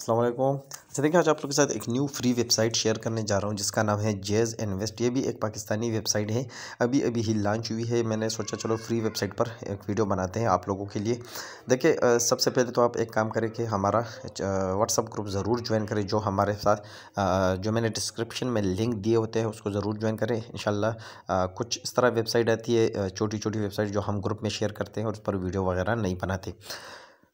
असलम अच्छा देखिए आज आप लोगों के साथ एक न्यू फ्री वेबसाइट शेयर करने जा रहा हूँ जिसका नाम है जेज इन्वेस्ट ये भी एक पाकिस्तानी वेबसाइट है अभी अभी ही लॉन्च हुई है मैंने सोचा चलो फ्री वेबसाइट पर एक वीडियो बनाते हैं आप लोगों के लिए देखिए सबसे पहले तो आप एक काम करें कि हमारा व्हाट्सअप ग्रुप ज़रूर ज्वाइन करें जो हमारे साथ जो मैंने डिस्क्रिप्शन में लिंक दिए होते हैं उसको ज़रूर ज्वाइन करें इन कुछ इस तरह वेबसाइट आती है छोटी छोटी वेबसाइट जो हम ग्रुप में शेयर करते हैं और उस पर वीडियो वगैरह नहीं बनाते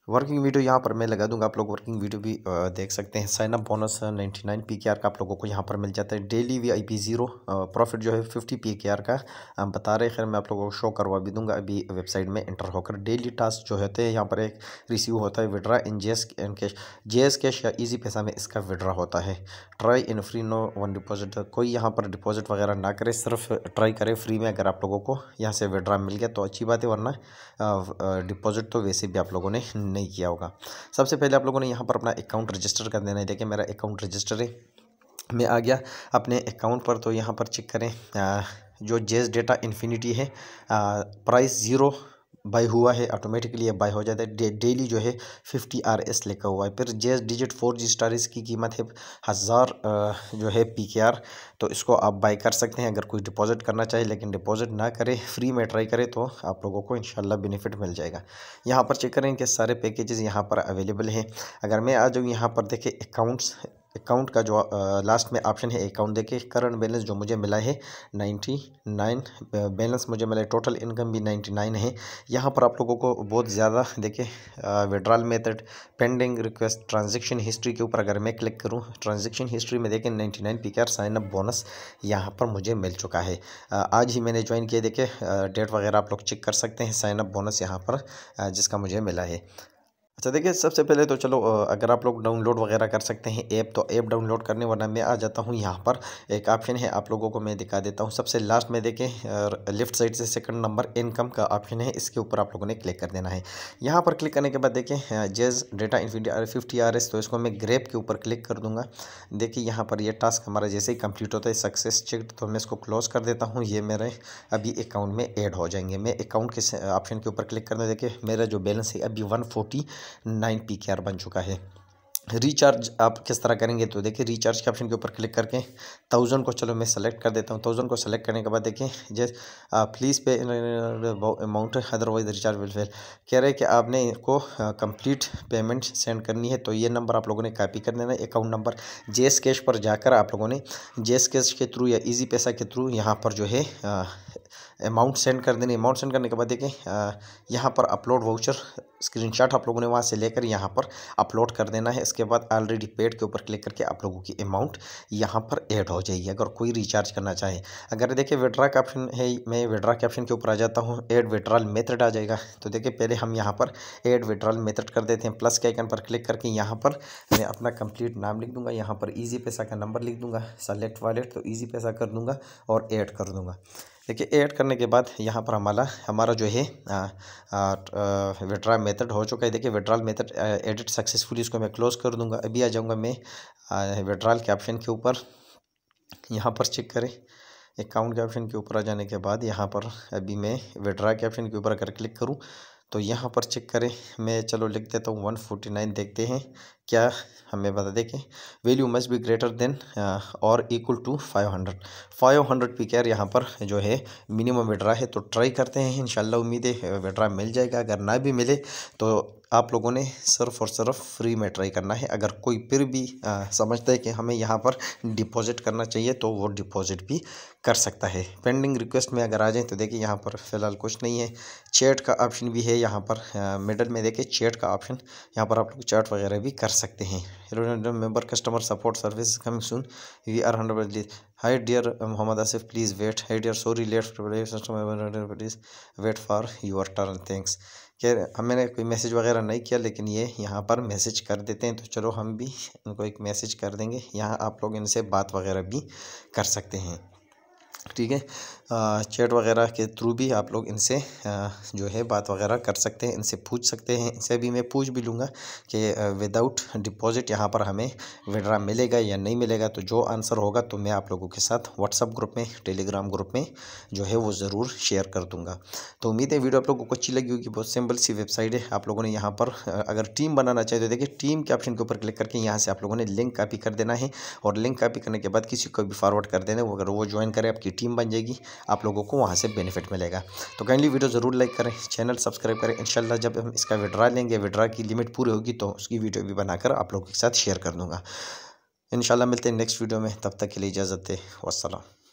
वर्किंग वीडियो यहाँ पर मैं लगा दूंगा आप लोग वर्किंग वीडियो भी देख सकते हैं bonus ninety nine P K R का आप लोगों को यहाँ पर मिल जाता है daily V I P zero profit जो है फिफ्टी पी के आर का हम बता रहे खैर मैं आप लोगों को शो करवा भी दूंगा अभी वेबसाइट में इंटर होकर डेली टास्क जो होते हैं यहाँ पर एक रिसीव होता है withdraw in JazzCash JazzCash या ईजी पैसा में इसका विड्रा होता है try in free no one deposit कोई यहाँ पर डिपॉजिट वगैरह ना करे सिर्फ ट्राई करे फ्री में अगर आप लोगों को यहाँ से विड्रा मिल गया तो अच्छी बात है वरना डिपॉजिट तो वैसे भी आप लोगों ने नहीं किया होगा सबसे पहले आप लोगों ने यहाँ पर अपना अकाउंट रजिस्टर कर देना है देखिए मेरा अकाउंट रजिस्टर है मैं आ गया अपने अकाउंट पर तो यहाँ पर चेक करें जो जेस डेटा इन्फिनिटी है प्राइस ज़ीरो बाई हुआ है ऑटोमेटिकली अब बाई हो जाता है डेली जो है फिफ्टी आर एस लिखा हुआ है फिर Jazz digit four G star इसकी कीमत है हज़ार जो है पी के आर तो इसको आप बाई कर सकते हैं अगर कोई डिपॉजिट करना चाहे लेकिन डिपॉजिट ना करें फ्री में ट्राई करें तो आप लोगों को शाला बेनिफिट मिल जाएगा यहाँ पर चेक करें कि सारे पैकेजेस यहाँ पर अवेलेबल हैं अगर मैं आ जाऊँ यहाँ पर देखें अकाउंट्स अकाउंट का जो लास्ट में ऑप्शन है अकाउंट देखिए करंट बैलेंस जो मुझे मिला है नाइन्टी नाइन बैलेंस मुझे मिला है टोटल इनकम भी नाइन्टी नाइन है यहाँ पर आप लोगों को बहुत ज़्यादा देखिए withdrawal method pending request transaction history के ऊपर अगर मैं क्लिक करूँ ट्रांजेक्शन हिस्ट्री में देखें ninety nine P sign up bonus यहाँ पर मुझे मिल चुका है आज ही मैंने ज्वाइन किया देखे डेट वगैरह आप लोग चेक कर सकते हैं साइन अप बोनस यहाँ पर जिसका मुझे मिला है अच्छा देखिए सबसे पहले तो चलो अगर आप लोग डाउनलोड वगैरह कर सकते हैं ऐप तो ऐप डाउनलोड करने वरना मैं आ जाता हूँ यहाँ पर एक ऑप्शन है आप लोगों को मैं दिखा देता हूँ सबसे लास्ट में देखें लेफ्ट साइड से सेकंड नंबर इनकम का ऑप्शन है इसके ऊपर आप लोगों ने क्लिक कर देना है यहाँ पर क्लिक करने के बाद देखें Jazz data infinity fifty R S तो इसको मैं ग्रेप के ऊपर क्लिक कर दूँगा देखिए यहाँ पर यह टास्क हमारा जैसे ही कम्प्लीट होता है सक्सेस चेक तो मैं इसको क्लोज कर देता हूँ ये मेरे अभी अकाउंट में एड हो जाएंगे मैं अकाउंट के ऑप्शन के ऊपर क्लिक करना देखिए मेरा जो बैलेंस है अभी one nine P K R बन चुका है रिचार्ज आप किस तरह करेंगे तो देखिए रिचार्ज के ऑप्शन के ऊपर क्लिक करके थाउजेंड को चलो मैं सेलेक्ट कर देता हूँ थाउजेंड को सेलेक्ट करने के बाद देखें Jazz please pay amount otherwise recharge will fail कह रहे हैं कि आपने इनको कंप्लीट पेमेंट सेंड करनी है तो ये नंबर आप लोगों ने कॉपी कर देना है अकाउंट नंबर जे कैश पर जाकर आप लोगों ने जे कैश के थ्रू या ईजी पैसा के थ्रू यहाँ पर जो है अमाउंट सेंड कर देनी अमाउंट सेंड करने के बाद देखें यहाँ पर अपलोड वाउचर स्क्रीनशॉट आप लोगों ने वहाँ से लेकर यहाँ पर अपलोड कर देना है इसके बाद ऑलरेडी पेड के ऊपर क्लिक करके आप लोगों की अमाउंट यहाँ पर ऐड हो जाएगी अगर कोई रिचार्ज करना चाहे अगर देखिए विड्रा का ऑप्शन है मैं विड्रा के ऑप्शन के ऊपर आ जाता हूँ एड विड्रॉल मेथड आ जाएगा तो देखिए पहले हम यहाँ पर एड विड्रॉल मेथड कर देते हैं प्लस के आइकन पर क्लिक करके यहाँ पर मैं अपना कंप्लीट नाम लिख दूंगा यहाँ पर ईजी पैसा का नंबर लिख दूंगा सेलेक्ट वॉलेट तो ईजी पैसा कर दूंगा और एड कर दूंगा देखिए ऐड करने के बाद यहाँ पर हमारा हमारा जो है विड्रा मेथड हो चुका है देखिए विड्रॉल मेथड एडिट सक्सेसफुली इसको मैं क्लोज़ कर दूंगा अभी आ जाऊँगा मैं विड्राल के ऑप्शन के ऊपर यहाँ पर चेक करें अकाउंट के ऑप्शन के ऊपर आ जाने के बाद यहाँ पर अभी मैं विड्रा के ऑप्शन के ऊपर अगर क्लिक करूँ तो यहाँ पर चेक करें मैं चलो लिख देता हूँ वन फोर्टी नाइन देखते हैं क्या हमें बता दें कि value must be greater than और equal to five hundred five hundred P KR यहाँ पर जो है मिनिमम विड्रा है तो ट्राई करते हैं शाला उम्मीद है विड्रा मिल जाएगा अगर ना भी मिले तो आप लोगों ने सिर्फ और सिर्फ फ्री में ट्राई करना है अगर कोई फिर भी आ, समझता है कि हमें यहाँ पर डिपॉजिट करना चाहिए तो वो डिपॉजिट भी कर सकता है पेंडिंग रिक्वेस्ट में अगर आ जाएँ तो देखिए यहाँ पर फ़िलहाल कुछ नहीं है चैट का ऑप्शन भी है यहाँ पर मिडल में देखिए चैट का ऑप्शन यहाँ पर आप लोग चैट वगैरह भी कर सकते हैं member customer support service coming soon we are hundred please hi dear Mohammad Asif please wait hi dear sorry late please wait for your turn thanks क्या मैंने कोई मैसेज वगैरह नहीं किया लेकिन ये यहाँ पर मैसेज कर देते हैं तो चलो हम भी इनको एक मैसेज कर देंगे यहाँ आप लोग इनसे बात वगैरह भी कर सकते हैं ठीक है चैट वगैरह के थ्रू भी आप लोग इनसे जो है बात वगैरह कर सकते हैं इनसे पूछ सकते हैं इनसे भी मैं पूछ भी लूँगा कि विदाउट डिपॉजिट यहाँ पर हमें विड्रा मिलेगा या नहीं मिलेगा तो जो आंसर होगा तो मैं आप लोगों के साथ व्हाट्सअप ग्रुप में टेलीग्राम ग्रुप में जो है वो ज़रूर शेयर कर दूँगा तो उम्मीद है वीडियो आप लोगों को अच्छी लगी होगी बहुत सिंपल सी वेबसाइट है आप लोगों ने यहाँ पर अगर टीम बनाना चाहिए तो देखिए टीम के ऑप्शन के ऊपर क्लिक करके यहाँ से आप लोगों ने लिंक कापी कर देना है और लिंक कापी करने के बाद किसी को भी फॉरवर्ड कर देना है अगर वो ज्वाइन करें आपकी टीम बन जाएगी आप लोगों को वहाँ से बेनिफिट मिलेगा तो काइंडली वीडियो ज़रूर लाइक करें चैनल सब्सक्राइब करें इंशाल्लाह जब हम इसका विड्रा लेंगे विड्रा की लिमिट पूरी होगी तो उसकी वीडियो भी बनाकर आप लोगों के साथ शेयर कर दूँगा इन मिलते हैं नेक्स्ट वीडियो में तब तक के लिए इजाज़त है वसलम